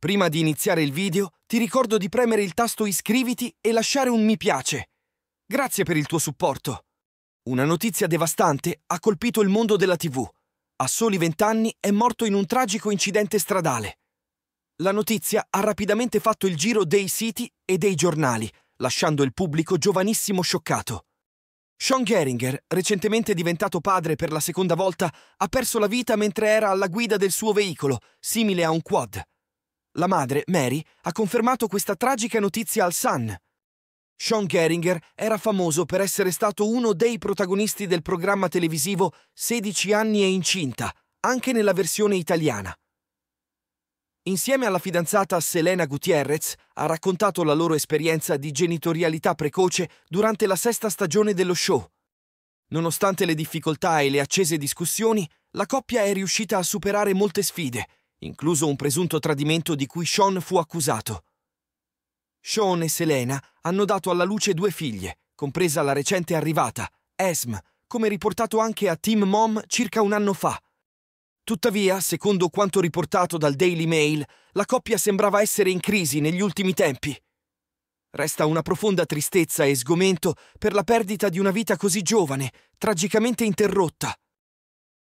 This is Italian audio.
Prima di iniziare il video, ti ricordo di premere il tasto iscriviti e lasciare un mi piace. Grazie per il tuo supporto. Una notizia devastante ha colpito il mondo della TV. A soli 20 anni è morto in un tragico incidente stradale. La notizia ha rapidamente fatto il giro dei siti e dei giornali, lasciando il pubblico giovanissimo scioccato. Sean Geringer, recentemente diventato padre per la seconda volta, ha perso la vita mentre era alla guida del suo veicolo, simile a un quad la madre, Mary, ha confermato questa tragica notizia al Sun. Sean Geringer era famoso per essere stato uno dei protagonisti del programma televisivo 16 anni e incinta, anche nella versione italiana. Insieme alla fidanzata Selena Gutierrez ha raccontato la loro esperienza di genitorialità precoce durante la sesta stagione dello show. Nonostante le difficoltà e le accese discussioni, la coppia è riuscita a superare molte sfide, incluso un presunto tradimento di cui Sean fu accusato. Sean e Selena hanno dato alla luce due figlie, compresa la recente arrivata, Esm, come riportato anche a Team Mom circa un anno fa. Tuttavia, secondo quanto riportato dal Daily Mail, la coppia sembrava essere in crisi negli ultimi tempi. Resta una profonda tristezza e sgomento per la perdita di una vita così giovane, tragicamente interrotta.